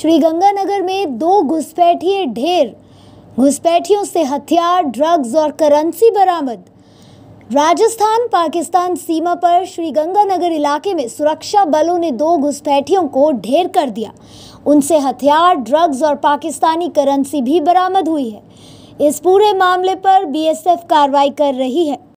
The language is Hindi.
श्रीगंगानगर में दो घुसपैठिए ढेर घुसपैठियों से हथियार ड्रग्स और करेंसी बरामद राजस्थान पाकिस्तान सीमा पर श्रीगंगानगर इलाके में सुरक्षा बलों ने दो घुसपैठियों को ढेर कर दिया उनसे हथियार ड्रग्स और पाकिस्तानी करेंसी भी बरामद हुई है इस पूरे मामले पर बीएसएफ कार्रवाई कर रही है